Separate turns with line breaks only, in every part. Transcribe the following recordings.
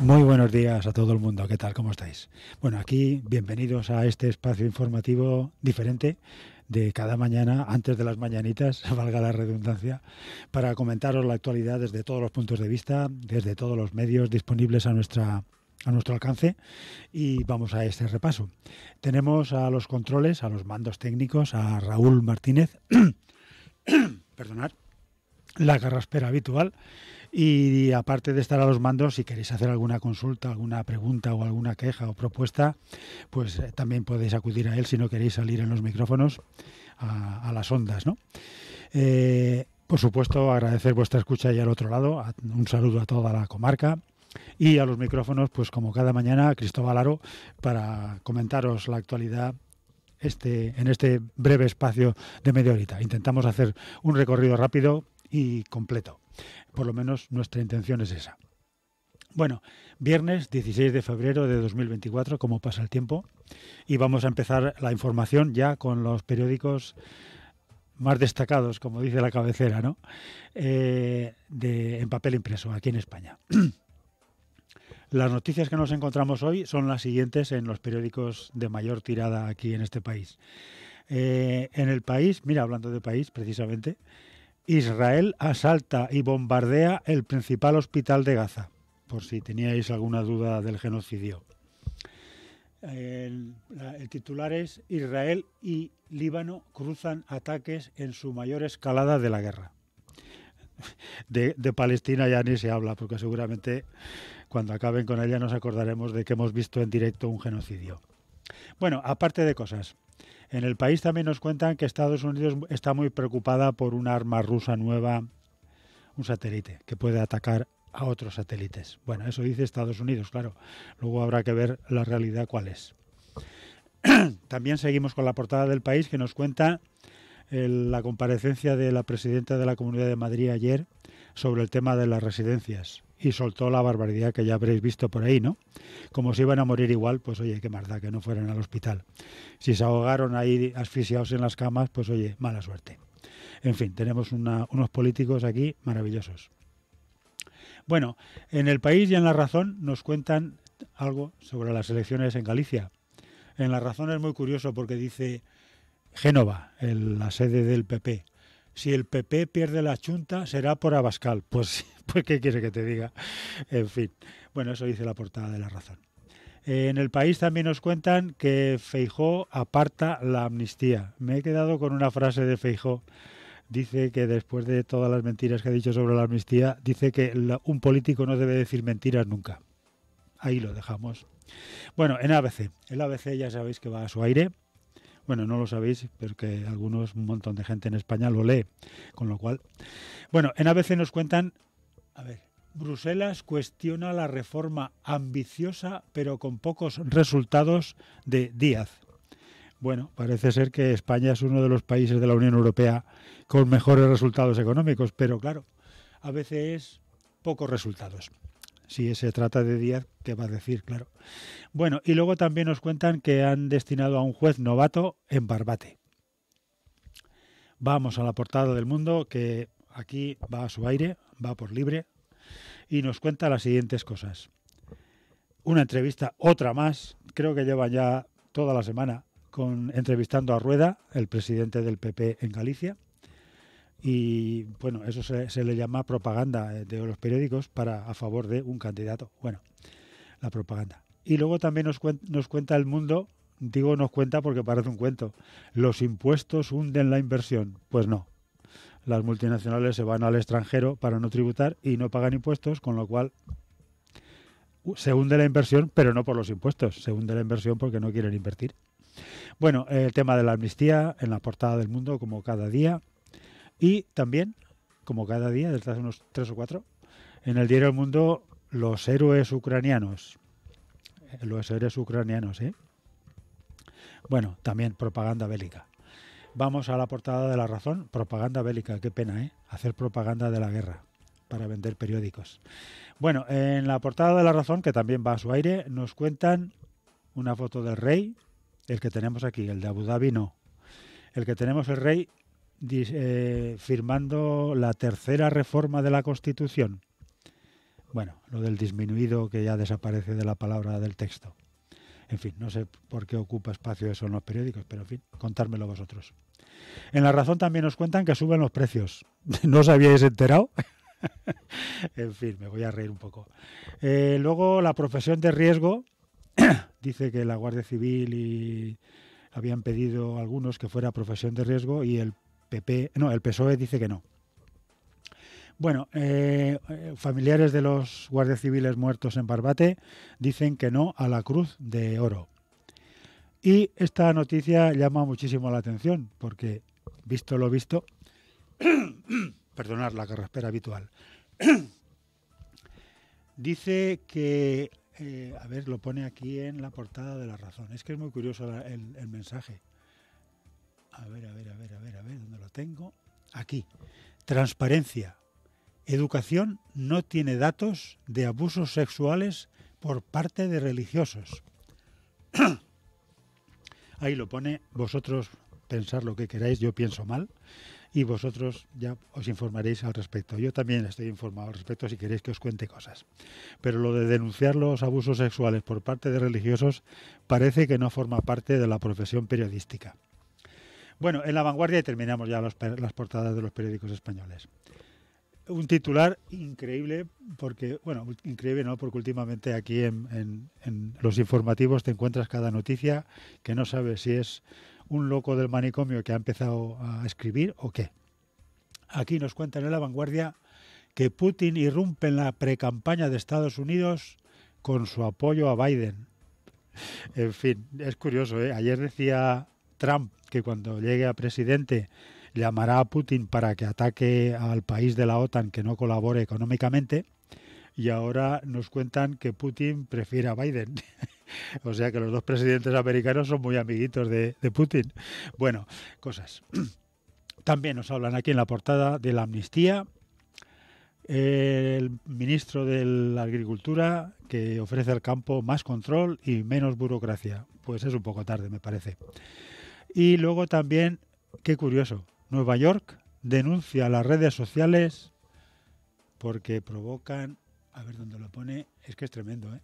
Muy buenos días a todo el mundo, ¿qué tal? ¿Cómo estáis? Bueno, aquí bienvenidos a este espacio informativo diferente de cada mañana, antes de las mañanitas, valga la redundancia, para comentaros la actualidad desde todos los puntos de vista, desde todos los medios disponibles a nuestra a nuestro alcance y vamos a este repaso. Tenemos a los controles, a los mandos técnicos, a Raúl Martínez, perdonad, la carraspera habitual. Y aparte de estar a los mandos, si queréis hacer alguna consulta, alguna pregunta o alguna queja o propuesta, pues eh, también podéis acudir a él si no queréis salir en los micrófonos a, las ondas, ¿no? Eh, por supuesto, agradecer vuestra escucha y al otro lado. Un saludo a toda la comarca. Y a los micrófonos, pues como cada mañana, Cristóbal Aro, para comentaros la actualidad este, en este breve espacio de media horita. Intentamos hacer un recorrido rápido y completo. Por lo menos nuestra intención es esa. Bueno, viernes 16 de febrero de 2024, como pasa el tiempo, y vamos a empezar la información ya con los periódicos más destacados, como dice la cabecera, ¿no? Eh, de, en papel impreso, aquí en España. Las noticias que nos encontramos hoy son las siguientes en los periódicos de mayor tirada aquí en este país. Eh, en el país, mira, hablando de país precisamente, Israel asalta y bombardea el principal hospital de Gaza, por si teníais alguna duda del genocidio. El, titular es Israel y Líbano cruzan ataques en su mayor escalada de la guerra. de, Palestina ya ni se habla, porque seguramente cuando acaben con ella nos acordaremos de que hemos visto en directo un genocidio. Bueno, aparte de cosas, en el país también nos cuentan que Estados Unidos está muy preocupada por una arma rusa nueva, un satélite, que puede atacar a otros satélites. Bueno, eso dice Estados Unidos, claro. Luego habrá que ver la realidad cuál es. También seguimos con la portada del país que nos cuenta la comparecencia de la presidenta de la Comunidad de Madrid ayer sobre el tema de las residencias y soltó la barbaridad que ya habréis visto por ahí, ¿no? Como se si iban a morir igual, pues oye, qué más que no fueran al hospital. Si se ahogaron ahí asfixiados en las camas, pues oye, mala suerte. En fin, tenemos unos políticos aquí maravillosos. Bueno, en el país y en la razón nos cuentan algo sobre las elecciones en Galicia. En la razón es muy curioso porque dice Génova, la sede del PP si el PP pierde la chunta será por Abascal. Pues, pues ¿qué quiere que te diga? En fin, bueno, eso dice la portada de La Razón. En el país también nos cuentan que Feijó aparta la amnistía. Me he quedado con una frase de Feijó. Dice que después de todas las mentiras que ha dicho sobre la amnistía, dice que un político no debe decir mentiras nunca. Ahí lo dejamos. Bueno, en ABC. El ABC ya sabéis que va a su aire bueno, no lo sabéis, pero que algunos, un montón de gente en España lo lee, con lo cual... Bueno, en ABC nos cuentan... A ver, Bruselas cuestiona la reforma ambiciosa, pero con pocos resultados, de Díaz. Bueno, parece ser que España es uno de los países de la Unión Europea con mejores resultados económicos, pero claro, a veces pocos resultados. Si se trata de Díaz, ¿qué va a decir? Claro. Bueno, y luego también nos cuentan que han destinado a un juez novato en Barbate. Vamos a la portada del mundo, que aquí va a su aire, va por libre, y nos cuenta las siguientes cosas. Una entrevista, otra más, creo que llevan ya toda la semana con, entrevistando a Rueda, el presidente del PP en Galicia y bueno, eso se, le llama propaganda eh, de los periódicos para a favor de un candidato. Bueno, la propaganda. Y luego también nos, nos cuenta el mundo, digo nos cuenta porque parece un cuento, los impuestos hunden la inversión. Pues no, las multinacionales se van al extranjero para no tributar y no pagan impuestos, con lo cual se hunde la inversión, pero no por los impuestos, se hunde la inversión porque no quieren invertir. Bueno, el tema de la amnistía en la portada del mundo, como cada día, y también, como cada día, desde hace unos tres o cuatro, en el diario El Mundo, los héroes ucranianos. Eh, los héroes ucranianos, ¿eh? Bueno, también propaganda bélica. Vamos a la portada de La Razón, propaganda bélica, qué pena, ¿eh? Hacer propaganda de la guerra para vender periódicos. Bueno, en la portada de La Razón, que también va a su aire, nos cuentan una foto del rey, el que tenemos aquí, el de Abu Dhabi no. El que tenemos el rey eh, firmando la tercera reforma de la Constitución. Bueno, lo del disminuido que ya desaparece de la palabra del texto. En fin, no sé por qué ocupa espacio eso en los periódicos, pero en fin, contármelo vosotros. En La Razón también nos cuentan que suben los precios. ¿No os habíais enterado? en fin, me voy a reír un poco. Eh, luego, la profesión de riesgo. dice que la Guardia Civil y habían pedido algunos que fuera profesión de riesgo y el PP, no, el PSOE dice que no. Bueno, eh, eh, familiares de los guardias civiles muertos en Barbate dicen que no a la Cruz de Oro. Y esta noticia llama muchísimo la atención, porque visto lo visto, perdonar la carraspera habitual, dice que, eh, a ver, lo pone aquí en la portada de la razón. Es que es muy curioso el mensaje a ver, a ver, a ver, a ver, a ver, ¿dónde lo tengo? Aquí. Transparencia. Educación no tiene datos de abusos sexuales por parte de religiosos. Ahí lo pone, vosotros pensar lo que queráis, yo pienso mal y vosotros ya os informaréis al respecto. Yo también estoy informado al respecto si queréis que os cuente cosas. Pero lo de denunciar los abusos sexuales por parte de religiosos parece que no forma parte de la profesión periodística. Bueno, en la vanguardia y terminamos ya las portadas de los periódicos españoles. Un titular increíble, porque, bueno, increíble no, porque últimamente aquí en, los informativos te encuentras cada noticia que no sabes si es un loco del manicomio que ha empezado a escribir o qué. Aquí nos cuentan en la vanguardia que Putin irrumpe en la precampaña de Estados Unidos con su apoyo a Biden. En fin, es curioso. ¿eh? Ayer decía Trump, que cuando llegue a presidente llamará a Putin para que ataque al país de la OTAN que no colabore económicamente. Y ahora nos cuentan que Putin prefiere a Biden. o sea que los dos presidentes americanos son muy amiguitos de, Putin. Bueno, cosas. También nos hablan aquí en la portada de la amnistía, el ministro de la Agricultura que ofrece al campo más control y menos burocracia. Pues es un poco tarde, me parece. Y luego también, qué curioso, Nueva York denuncia las redes sociales porque provocan, a ver dónde lo pone, es que es tremendo, ¿eh?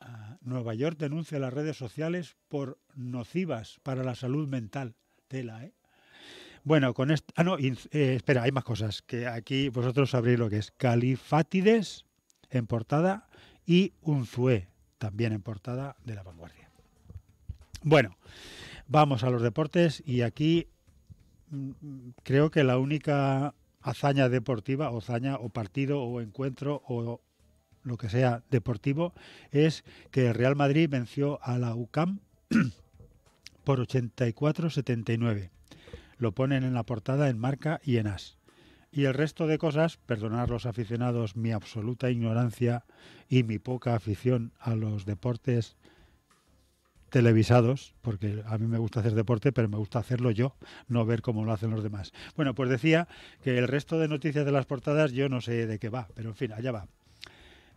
Ah, Nueva York denuncia las redes sociales por nocivas para la salud mental. Tela, ¿eh? Bueno, con esto... Ah, no, eh, espera, hay más cosas, que aquí vosotros sabréis lo que es. Califátides en portada y Unzué también en portada de la vanguardia. Bueno, vamos a los deportes y aquí mm, creo que la única hazaña deportiva, o hazaña, o partido, o encuentro, o lo que sea deportivo, es que el Real Madrid venció a la UCAM por 84-79. Lo ponen en la portada en marca y en as. Y el resto de cosas, perdonar los aficionados mi absoluta ignorancia y mi poca afición a los deportes televisados, porque a mí me gusta hacer deporte, pero me gusta hacerlo yo, no ver cómo lo hacen los demás. Bueno, pues decía que el resto de noticias de las portadas yo no sé de qué va, pero en fin, allá va.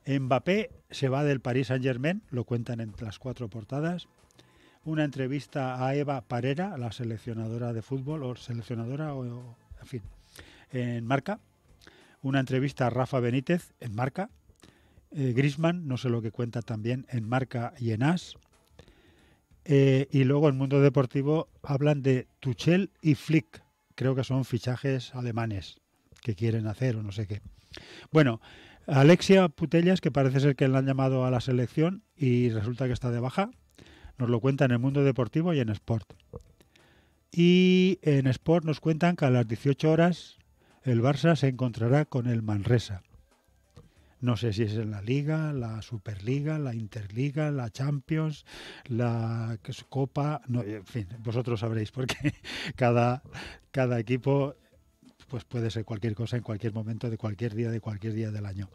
Mbappé se va del Paris Saint-Germain, lo cuentan en las cuatro portadas. Una entrevista a Eva Parera, la seleccionadora de fútbol, o seleccionadora, o, en fin, en marca. Una entrevista a Rafa Benítez, en marca. Eh, Grisman, no sé lo que cuenta también, en marca y en as eh, y luego el mundo deportivo hablan de Tuchel y Flick. Creo que son fichajes alemanes que quieren hacer o no sé qué. Bueno, Alexia Putellas, que parece ser que la han llamado a la selección y resulta que está de baja, nos lo cuenta en el mundo deportivo y en Sport. Y en Sport nos cuentan que a las 18 horas el Barça se encontrará con el Manresa no sé si es en la Liga, la Superliga, la Interliga, la Champions, la Copa, en fin, vosotros sabréis porque cada, cada equipo pues puede ser cualquier cosa en cualquier momento, de cualquier día, de cualquier día del año.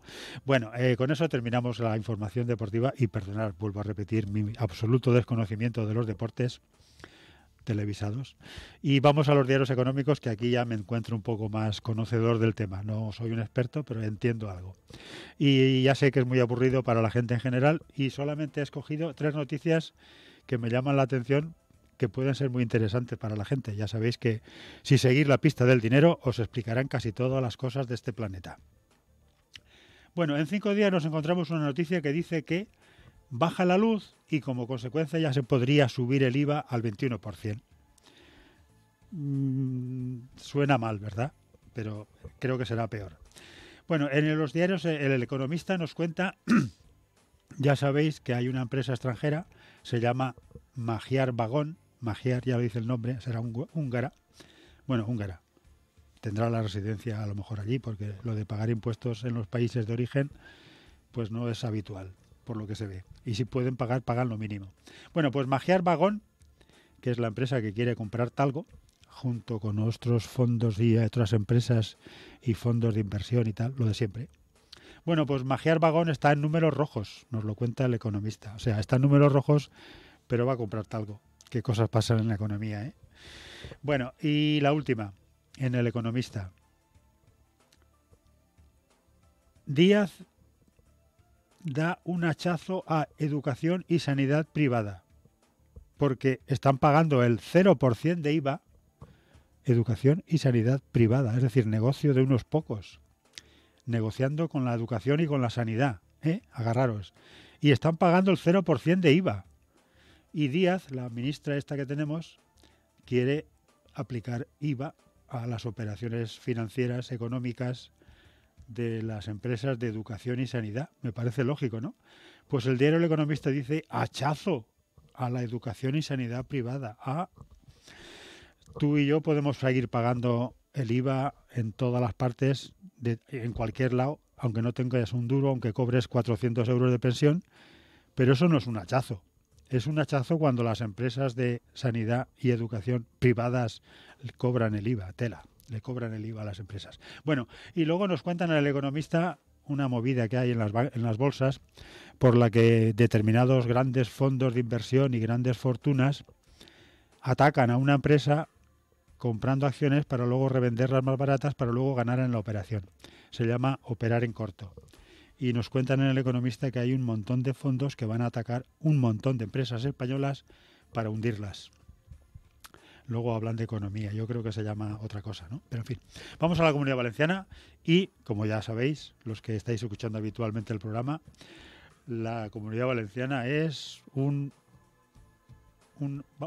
Bueno, eh, con eso terminamos la información deportiva y perdonar, vuelvo a repetir mi absoluto desconocimiento de los deportes televisados. Y vamos a los diarios económicos, que aquí ya me encuentro un poco más conocedor del tema. No soy un experto, pero entiendo algo. Y ya sé que es muy aburrido para la gente en general y solamente he escogido tres noticias que me llaman la atención que pueden ser muy interesantes para la gente. Ya sabéis que si seguís la pista del dinero os explicarán casi todas las cosas de este planeta. Bueno, en cinco días nos encontramos una noticia que dice que baja la luz y como consecuencia ya se podría subir el IVA al 21%. Mm, suena mal, ¿verdad? Pero creo que será peor. Bueno, en los diarios eh, el, economista nos cuenta, ya sabéis que hay una empresa extranjera, se llama Magiar Vagón, Magiar ya lo dice el nombre, será húngara, bueno, húngara, tendrá la residencia a lo mejor allí, porque lo de pagar impuestos en los países de origen, pues no es habitual por lo que se ve. Y si pueden pagar, pagan lo mínimo. Bueno, pues Magiar Vagón, que es la empresa que quiere comprar Talgo, junto con otros fondos y otras empresas y fondos de inversión y tal, lo de siempre. Bueno, pues Magiar Vagón está en números rojos, nos lo cuenta el economista. O sea, está en números rojos, pero va a comprar Talgo. Qué cosas pasan en la economía, ¿eh? Bueno, y la última, en el economista. Díaz da un hachazo a educación y sanidad privada, porque están pagando el 0% de IVA, educación y sanidad privada, es decir, negocio de unos pocos, negociando con la educación y con la sanidad, ¿eh? agarraros, y están pagando el 0% de IVA. Y Díaz, la ministra esta que tenemos, quiere aplicar IVA a las operaciones financieras, económicas, de las empresas de educación y sanidad. Me parece lógico, ¿no? Pues el diario El Economista dice hachazo a la educación y sanidad privada. Ah, tú y yo podemos seguir pagando el IVA en todas las partes, en cualquier lado, aunque no tengas un duro, aunque cobres 400 euros de pensión, pero eso no es un hachazo. Es un hachazo cuando las empresas de sanidad y educación privadas cobran el IVA, tela le cobran el IVA a las empresas. Bueno, y luego nos cuentan el economista una movida que hay en las, en las bolsas por la que determinados grandes fondos de inversión y grandes fortunas atacan a una empresa comprando acciones para luego revenderlas más baratas para luego ganar en la operación. Se llama operar en corto. Y nos cuentan en el economista que hay un montón de fondos que van a atacar un montón de empresas españolas para hundirlas luego hablan de economía. Yo creo que se llama otra cosa, ¿no? Pero en fin, vamos a la Comunidad Valenciana y, como ya sabéis, los que estáis escuchando habitualmente el programa, la Comunidad Valenciana es un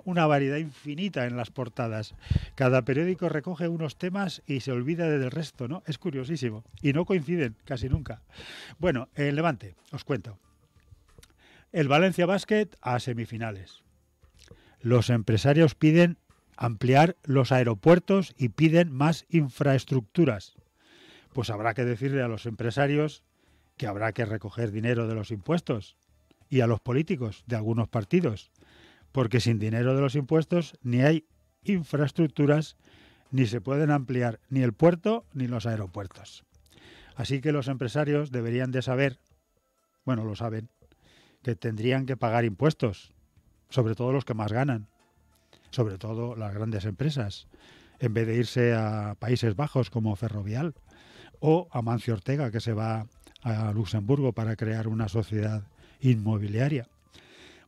una variedad infinita en las portadas. Cada periódico recoge unos temas y se olvida del resto, ¿no? Es curiosísimo. Y no coinciden casi nunca. Bueno, el Levante, os cuento. El Valencia Basket a semifinales. Los empresarios piden ampliar los aeropuertos y piden más infraestructuras. Pues habrá que decirle a los empresarios que habrá que recoger dinero de los impuestos y a los políticos de algunos partidos, porque sin dinero de los impuestos ni hay infraestructuras, ni se pueden ampliar ni el puerto ni los aeropuertos. Así que los empresarios deberían de saber, bueno, lo saben, que tendrían que pagar impuestos, sobre todo los que más ganan sobre todo las grandes empresas, en vez de irse a Países Bajos como Ferrovial o a Mancio Ortega que se va a Luxemburgo para crear una sociedad inmobiliaria.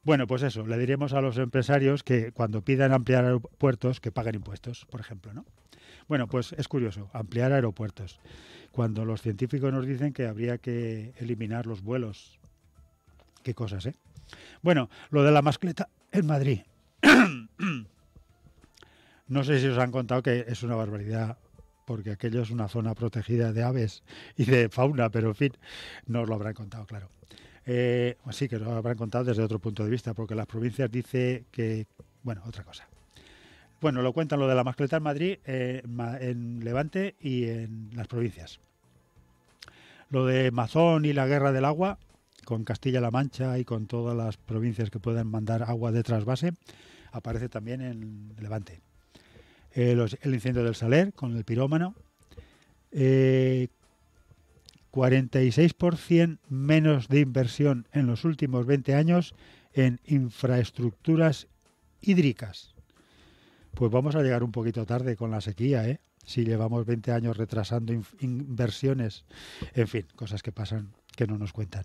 Bueno, pues eso, le diremos a los empresarios que cuando pidan ampliar aeropuertos, que paguen impuestos, por ejemplo, ¿no? Bueno, pues es curioso, ampliar aeropuertos. Cuando los científicos nos dicen que habría que eliminar los vuelos. Qué cosas, ¿eh? Bueno, lo de la mascleta en Madrid. No sé si os han contado que es una barbaridad, porque aquello es una zona protegida de aves y de fauna, pero en fin, no os lo habrán contado, claro. Así eh, sí que lo habrán contado desde otro punto de vista, porque las provincias dicen que, bueno, otra cosa. Bueno, lo cuentan lo de la mascleta en Madrid, eh, en Levante y en las provincias. Lo de Mazón y la guerra del agua, con Castilla-La Mancha y con todas las provincias que puedan mandar agua de trasvase, aparece también en Levante. Eh, el incendio del Saler con el pirómano. 46% eh, menos de inversión en los últimos 20 años en infraestructuras hídricas. Pues vamos a llegar un poquito tarde con la sequía, ¿eh? Si llevamos 20 años retrasando inversiones, en fin, cosas que pasan que no nos cuentan.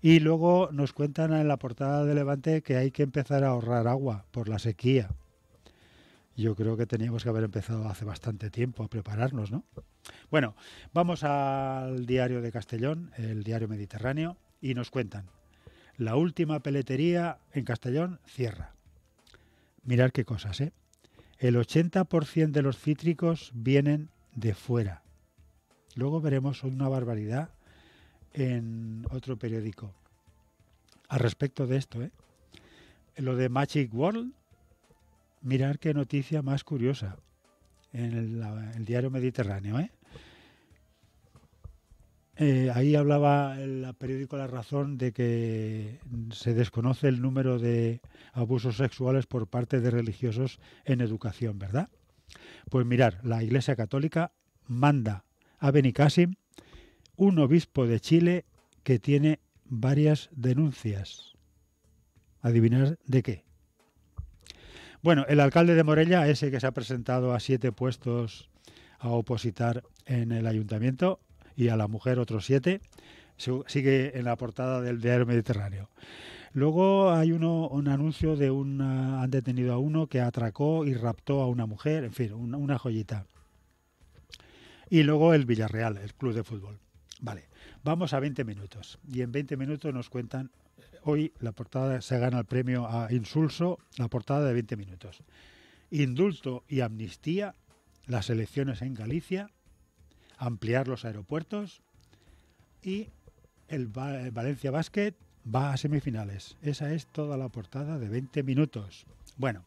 Y luego nos cuentan en la portada de Levante que hay que empezar a ahorrar agua por la sequía. Yo creo que teníamos que haber empezado hace bastante tiempo a prepararnos, ¿no? Bueno, vamos al diario de Castellón, el diario mediterráneo, y nos cuentan. La última peletería en Castellón cierra. Mirad qué cosas, ¿eh? El 80% de los cítricos vienen de fuera. Luego veremos una barbaridad en otro periódico. Al respecto de esto, ¿eh? lo de Magic World, mirar qué noticia más curiosa en el, diario Mediterráneo. ¿eh? Eh, ahí hablaba el periódico La Razón de que se desconoce el número de abusos sexuales por parte de religiosos en educación, ¿verdad? Pues mirar, la Iglesia Católica manda a Benicassim un obispo de Chile que tiene varias denuncias. ¿Adivinar de qué? Bueno, el alcalde de Morella, ese que se ha presentado a siete puestos a opositar en el ayuntamiento y a la mujer otros siete, sigue en la portada del diario Mediterráneo. Luego hay un anuncio de un... han detenido a uno que atracó y raptó a una mujer, en fin, una joyita. Y luego el Villarreal, el club de fútbol. Vale, vamos a 20 minutos. Y en 20 minutos nos cuentan, eh, hoy la portada se gana el premio a Insulso, la portada de 20 minutos. Indulto y amnistía, las elecciones en Galicia, ampliar los aeropuertos y el, eh, Valencia Basket va a semifinales. Esa es toda la portada de 20 minutos. Bueno,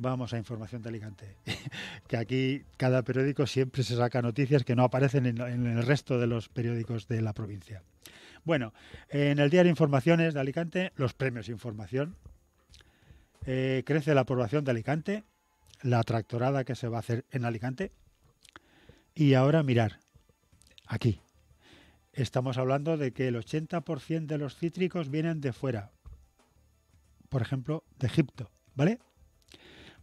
Vamos a Información de Alicante, que aquí cada periódico siempre se saca noticias que no aparecen en, el resto de los periódicos de la provincia. Bueno, en el diario Informaciones de Alicante, los premios Información, eh, crece la población de Alicante, la tractorada que se va a hacer en Alicante, y ahora mirar, aquí, estamos hablando de que el 80% de los cítricos vienen de fuera, por ejemplo, de Egipto, ¿vale?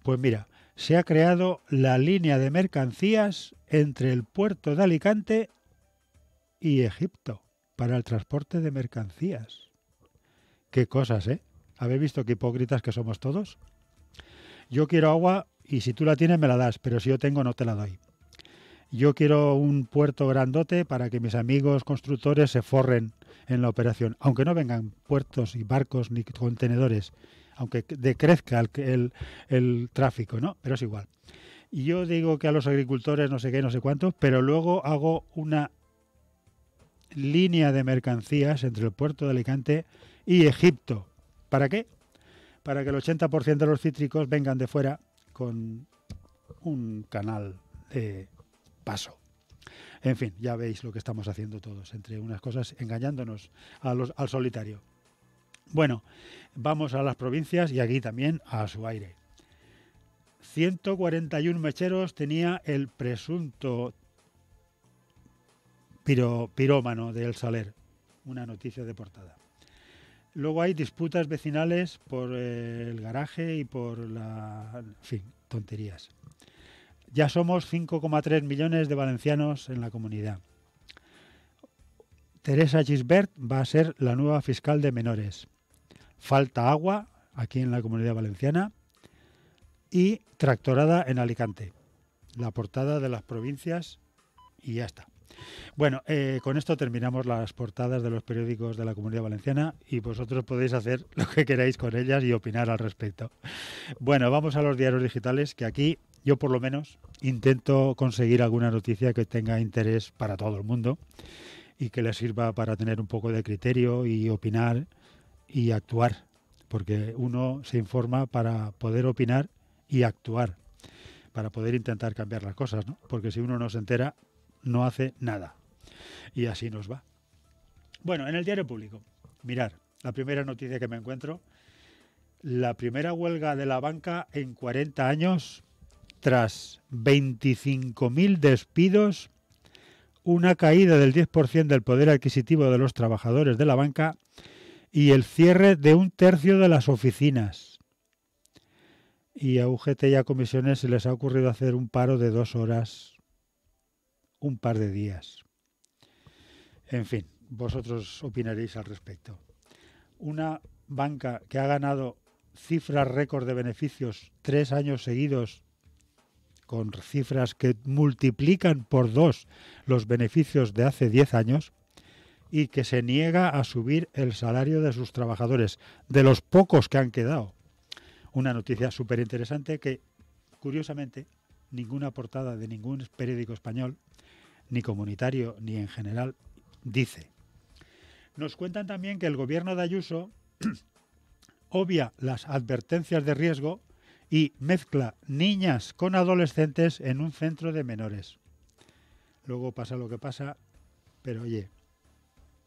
Pues mira, se ha creado la línea de mercancías entre el puerto de Alicante y Egipto para el transporte de mercancías. Qué cosas, ¿eh? ¿Habéis visto qué hipócritas que somos todos? Yo quiero agua y si tú la tienes me la das, pero si yo tengo no te la doy. Yo quiero un puerto grandote para que mis amigos constructores se forren en la operación, aunque no vengan puertos y barcos ni contenedores, aunque decrezca el, tráfico, ¿no? Pero es igual. Y yo digo que a los agricultores no sé qué, no sé cuántos, pero luego hago una línea de mercancías entre el puerto de Alicante y Egipto. ¿Para qué? Para que el 80% de los cítricos vengan de fuera con un canal de paso. En fin, ya veis lo que estamos haciendo todos, entre unas cosas engañándonos a los, al solitario. Bueno, vamos a las provincias y aquí también a su aire. 141 mecheros tenía el presunto pirómano de El Saler, una noticia de portada. Luego hay disputas vecinales por eh, el garaje y por la... En fin, tonterías. Ya somos 5,3 millones de valencianos en la comunidad. Teresa Gisbert va a ser la nueva fiscal de menores. Falta agua aquí en la comunidad valenciana y Tractorada en Alicante. La portada de las provincias y ya está. Bueno, eh, con esto terminamos las portadas de los periódicos de la Comunidad Valenciana y vosotros podéis hacer lo que queráis con ellas y opinar al respecto. Bueno, vamos a los diarios digitales, que aquí yo por lo menos intento conseguir alguna noticia que tenga interés para todo el mundo y que les sirva para tener un poco de criterio y opinar y actuar, porque uno se informa para poder opinar y actuar, para poder intentar cambiar las cosas, ¿no? Porque si uno no se entera, no hace nada. Y así nos va. Bueno, en el diario público, mirar, la primera noticia que me encuentro, la primera huelga de la banca en 40 años, tras 25.000 despidos, una caída del 10% del poder adquisitivo de los trabajadores de la banca y el cierre de un tercio de las oficinas. Y a UGT y a comisiones se les ha ocurrido hacer un paro de dos horas, un par de días. En fin, vosotros opinaréis al respecto. Una banca que ha ganado cifras récord de beneficios tres años seguidos, con cifras que multiplican por dos los beneficios de hace diez años, y que se niega a subir el salario de sus trabajadores, de los pocos que han quedado. Una noticia súper interesante que, curiosamente, ninguna portada de ningún periódico español, ni comunitario, ni en general, dice. Nos cuentan también que el gobierno de Ayuso obvia las advertencias de riesgo y mezcla niñas con adolescentes en un centro de menores. Luego pasa lo que pasa, pero oye,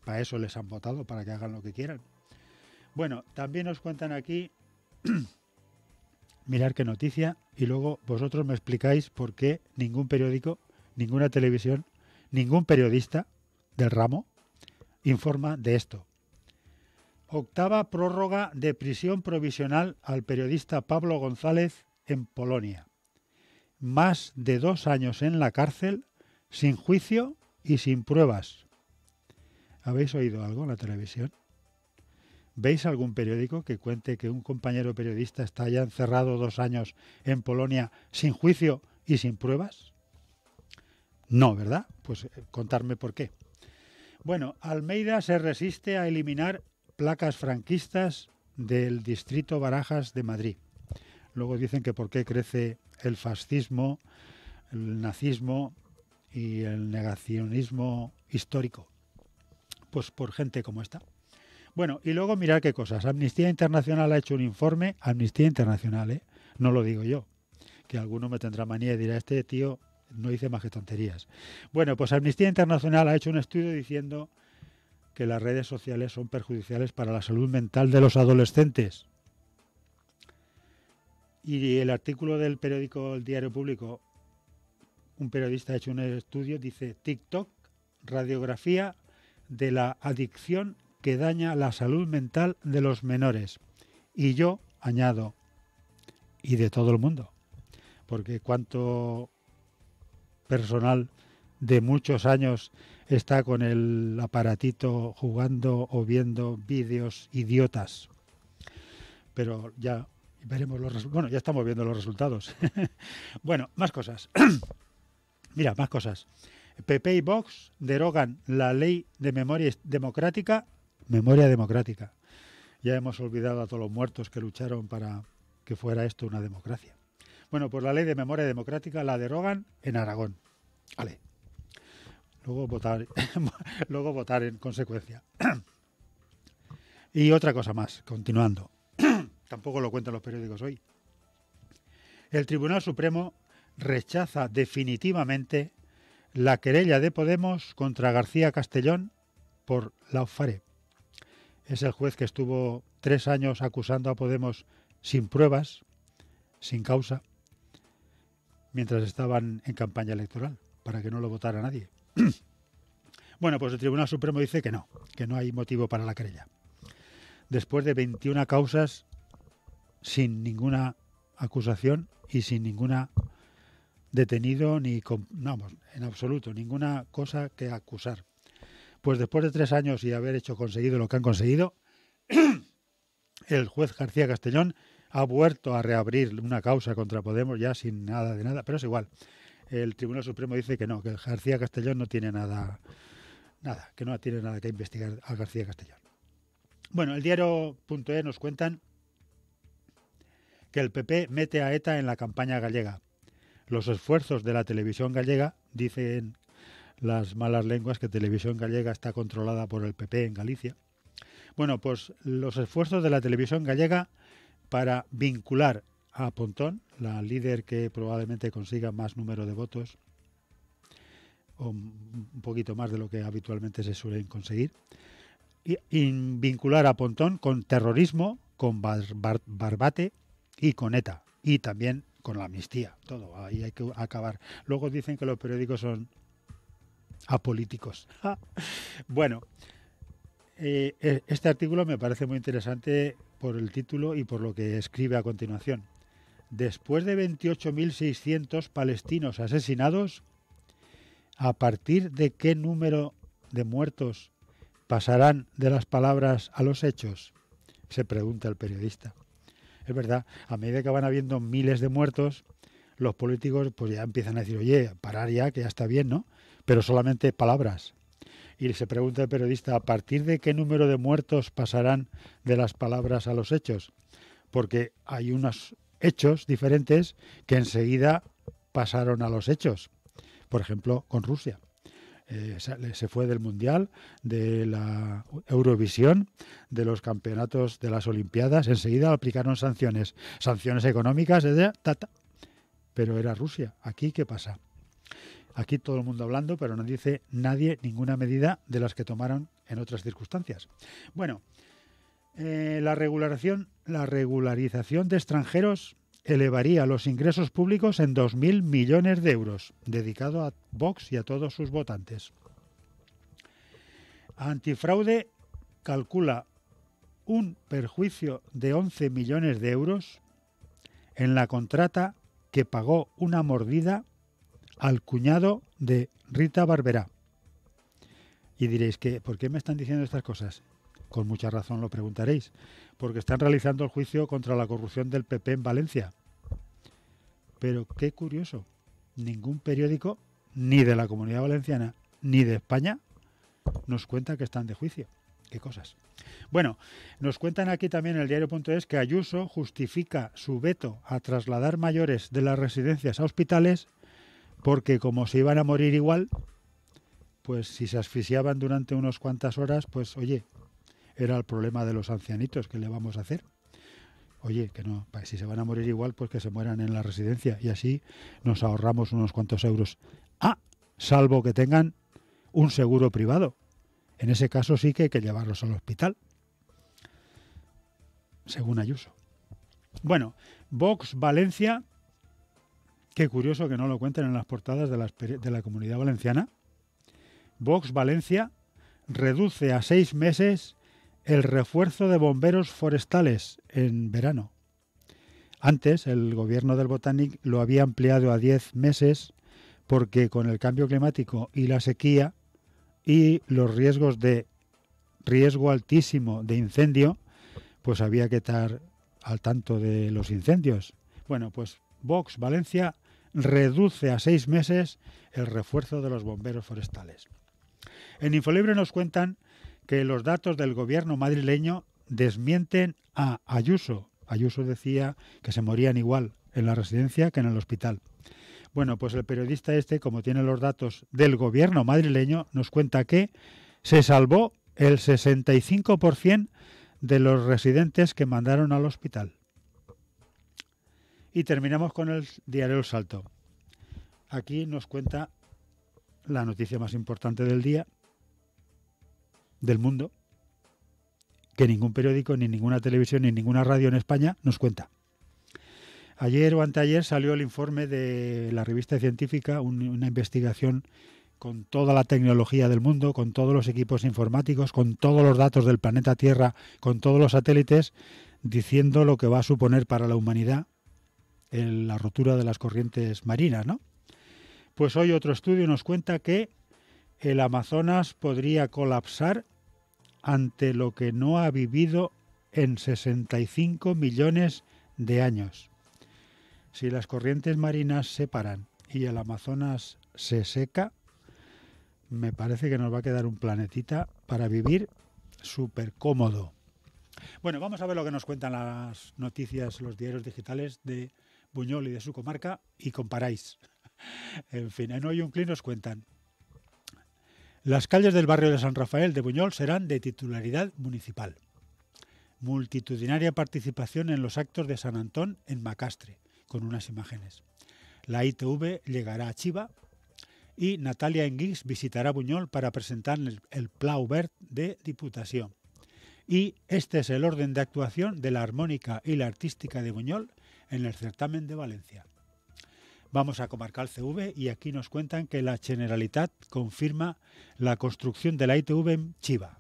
para eso les han votado, para que hagan lo que quieran. Bueno, también nos cuentan aquí, mirar qué noticia, y luego vosotros me explicáis por qué ningún periódico, ninguna televisión, ningún periodista del ramo informa de esto. Octava prórroga de prisión provisional al periodista Pablo González en Polonia. Más de dos años en la cárcel, sin juicio y sin pruebas. ¿Habéis oído algo en la televisión? ¿Veis algún periódico que cuente que un compañero periodista está ya encerrado dos años en Polonia sin juicio y sin pruebas? No, ¿verdad? Pues eh, contarme por qué. Bueno, Almeida se resiste a eliminar placas franquistas del distrito Barajas de Madrid. Luego dicen que por qué crece el fascismo, el nazismo y el negacionismo histórico pues por gente como esta. Bueno, y luego mirad qué cosas. Amnistía Internacional ha hecho un informe, Amnistía Internacional, ¿eh? no lo digo yo, que alguno me tendrá manía y dirá, este tío no dice más que tonterías. Bueno, pues Amnistía Internacional ha hecho un estudio diciendo que las redes sociales son perjudiciales para la salud mental de los adolescentes. Y el artículo del periódico El Diario Público, un periodista ha hecho un estudio, dice TikTok, radiografía de la adicción que daña la salud mental de los menores. Y yo añado, y de todo el mundo, porque cuánto personal de muchos años está con el aparatito jugando o viendo vídeos idiotas. Pero ya veremos los resultados. Bueno, ya estamos viendo los resultados. bueno, más cosas. Mira, más cosas. PP y Vox derogan la ley de memoria democrática, memoria democrática. Ya hemos olvidado a todos los muertos que lucharon para que fuera esto una democracia. Bueno, pues la ley de memoria democrática la derogan en Aragón. Vale. Luego votar, luego votar en consecuencia. y otra cosa más, continuando. Tampoco lo cuentan los periódicos hoy. El Tribunal Supremo rechaza definitivamente la querella de Podemos contra García Castellón por la UFARE. Es el juez que estuvo tres años acusando a Podemos sin pruebas, sin causa, mientras estaban en campaña electoral, para que no lo votara nadie. bueno, pues el Tribunal Supremo dice que no, que no hay motivo para la querella. Después de 21 causas sin ninguna acusación y sin ninguna detenido ni vamos, en absoluto ninguna cosa que acusar. Pues después de tres años y haber hecho conseguido lo que han conseguido, el juez García Castellón ha vuelto a reabrir una causa contra Podemos ya sin nada de nada, pero es igual. El Tribunal Supremo dice que no, que García Castellón no tiene nada, nada, que no tiene nada que investigar a García Castellón. Bueno, el diario diario.e nos cuentan que el PP mete a ETA en la campaña gallega los esfuerzos de la televisión gallega, dicen las malas lenguas que televisión gallega está controlada por el PP en Galicia. Bueno, pues los esfuerzos de la televisión gallega para vincular a Pontón, la líder que probablemente consiga más número de votos, o un poquito más de lo que habitualmente se suelen conseguir, y, vincular a Pontón con terrorismo, con Barbate y con ETA, y también con la amnistía, todo, ahí hay que acabar. Luego dicen que los periódicos son apolíticos. bueno, eh, e-, este artículo me parece muy interesante por el título y por lo que escribe a continuación. Después de 28.600 palestinos asesinados, ¿a partir de qué número de muertos pasarán de las palabras a los hechos? Se pregunta el periodista es verdad, a medida que van habiendo miles de muertos, los políticos pues ya empiezan a decir, oye, parar ya, que ya está bien, ¿no? Pero solamente palabras. Y se pregunta el periodista, ¿a partir de qué número de muertos pasarán de las palabras a los hechos? Porque hay unos hechos diferentes que enseguida pasaron a los hechos. Por ejemplo, con Rusia. Eh, se fue del Mundial, de la Eurovisión, de los campeonatos de las Olimpiadas. Enseguida aplicaron sanciones, sanciones económicas, etc. Pero era Rusia. ¿Aquí qué pasa? Aquí todo el mundo hablando, pero no dice nadie ninguna medida de las que tomaron en otras circunstancias. Bueno, eh, la, la regularización de extranjeros elevaría los ingresos públicos en 2.000 millones de euros, dedicado a Vox y a todos sus votantes. Antifraude calcula un perjuicio de 11 millones de euros en la contrata que pagó una mordida al cuñado de Rita Barberá. Y diréis que, ¿por qué me están diciendo estas cosas? Con mucha razón lo preguntaréis, porque están realizando el juicio contra la corrupción del PP en Valencia. Pero qué curioso, ningún periódico, ni de la Comunidad Valenciana, ni de España, nos cuenta que están de juicio. Qué cosas. Bueno, nos cuentan aquí también en el diario.es que Ayuso justifica su veto a trasladar mayores de las residencias a hospitales porque como se iban a morir igual, pues si se asfixiaban durante unas cuantas horas, pues oye, era el problema de los ancianitos que le vamos a hacer oye, que no, si se van a morir igual, pues que se mueran en la residencia y así nos ahorramos unos cuantos euros. Ah, salvo que tengan un seguro privado. En ese caso sí que hay que llevarlos al hospital, según Ayuso. Bueno, Vox Valencia, qué curioso que no lo cuenten en las portadas de de la comunidad valenciana. Vox Valencia reduce a seis meses el refuerzo de bomberos forestales en verano. Antes, el gobierno del Botanic lo había ampliado a 10 meses porque con el cambio climático y la sequía y los riesgos de riesgo altísimo de incendio, pues había que estar al tanto de los incendios. Bueno, pues Vox Valencia reduce a seis meses el refuerzo de los bomberos forestales. En Infolibre nos cuentan que los datos del gobierno madrileño desmienten a Ayuso. Ayuso decía que se morían igual en la residencia que en el hospital. Bueno, pues el periodista este, como tiene los datos del gobierno madrileño, nos cuenta que se salvó el 65% de los residentes que mandaron al hospital. Y terminamos con el diario El Salto. Aquí nos cuenta la noticia más importante del día, del mundo que ningún periódico, ni ninguna televisión, ni ninguna radio en España nos cuenta. Ayer o anteayer salió el informe de la revista científica, una investigación con toda la tecnología del mundo, con todos los equipos informáticos, con todos los datos del planeta Tierra, con todos los satélites, diciendo lo que va a suponer para la humanidad la rotura de las corrientes marinas, ¿no? Pues hoy otro estudio nos cuenta que el Amazonas podría colapsar ante lo que no ha vivido en 65 millones de años. Si las corrientes marinas se paran y el Amazonas se seca, me parece que nos va a quedar un planetita para vivir súper cómodo. Bueno, vamos a ver lo que nos cuentan las noticias, los diarios digitales de Buñol y de su comarca y comparáis. En fin, en Hoy Un Clic nos cuentan las calles del barrio de San Rafael de Buñol serán de titularidad municipal. Multitudinaria participación en los actos de San Antón en Macastre, con unas imágenes. La ITV llegará a Chiva y Natalia Enguix visitará Buñol para presentar el, Plaubert de Diputación. Y este es el orden de actuación de la armónica y la artística de Buñol en el certamen de Valencia. Vamos a Comarcal CV y aquí nos cuentan que la Generalitat confirma la construcción de la ITV en Chiva.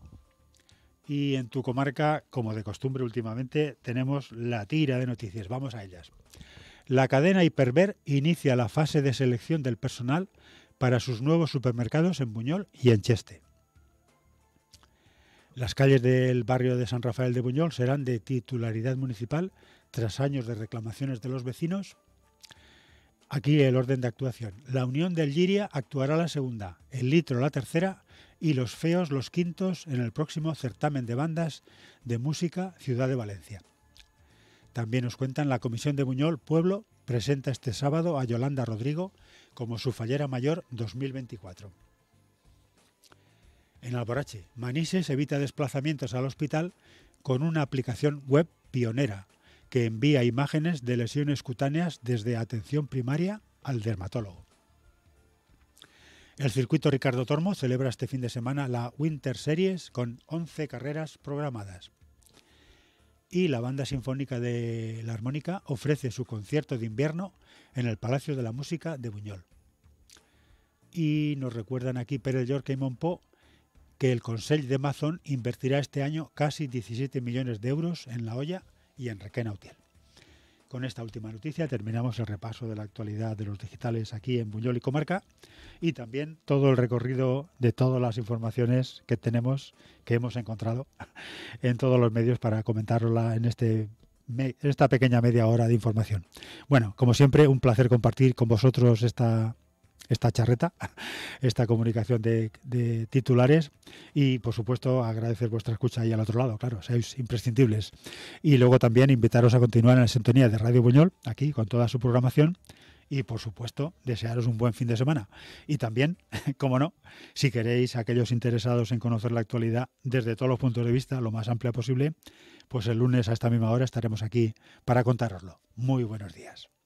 Y en tu comarca, como de costumbre últimamente, tenemos la tira de noticias. Vamos a ellas. La cadena Hiperver inicia la fase de selección del personal para sus nuevos supermercados en Buñol y en Cheste. Las calles del barrio de San Rafael de Buñol serán de titularidad municipal tras años de reclamaciones de los vecinos Aquí el orden de actuación. La Unión del Giria actuará la segunda, el Litro la tercera y los Feos los quintos en el próximo certamen de bandas de música Ciudad de Valencia. También nos cuentan la Comisión de Buñol Pueblo presenta este sábado a Yolanda Rodrigo como su fallera mayor 2024. En Alborache, Manises evita desplazamientos al hospital con una aplicación web pionera que envía imágenes de lesiones cutáneas desde atención primaria al dermatólogo. El circuito Ricardo Tormo celebra este fin de semana la Winter Series con 11 carreras programadas. Y la Banda Sinfónica de la Armónica ofrece su concierto de invierno en el Palacio de la Música de Buñol. Y nos recuerdan aquí Pérez York y Monpo que el Consell de Mazón invertirá este año casi 17 millones de euros en la olla y Enrique Nautiel. Con esta última noticia terminamos el repaso de la actualidad de los digitales aquí en Buñol y Comarca y también todo el recorrido de todas las informaciones que tenemos, que hemos encontrado en todos los medios para comentarla en este esta pequeña media hora de información. Bueno, como siempre, un placer compartir con vosotros esta esta charreta, esta comunicación de, titulares y por supuesto agradecer vuestra escucha ahí al otro lado, claro, sois imprescindibles. Y luego también invitaros a continuar en la sintonía de Radio Buñol, aquí con toda su programación y por supuesto desearos un buen fin de semana. Y también, como no, si queréis aquellos interesados en conocer la actualidad desde todos los puntos de vista, lo más amplia posible, pues el lunes a esta misma hora estaremos aquí para contároslo. Muy buenos días.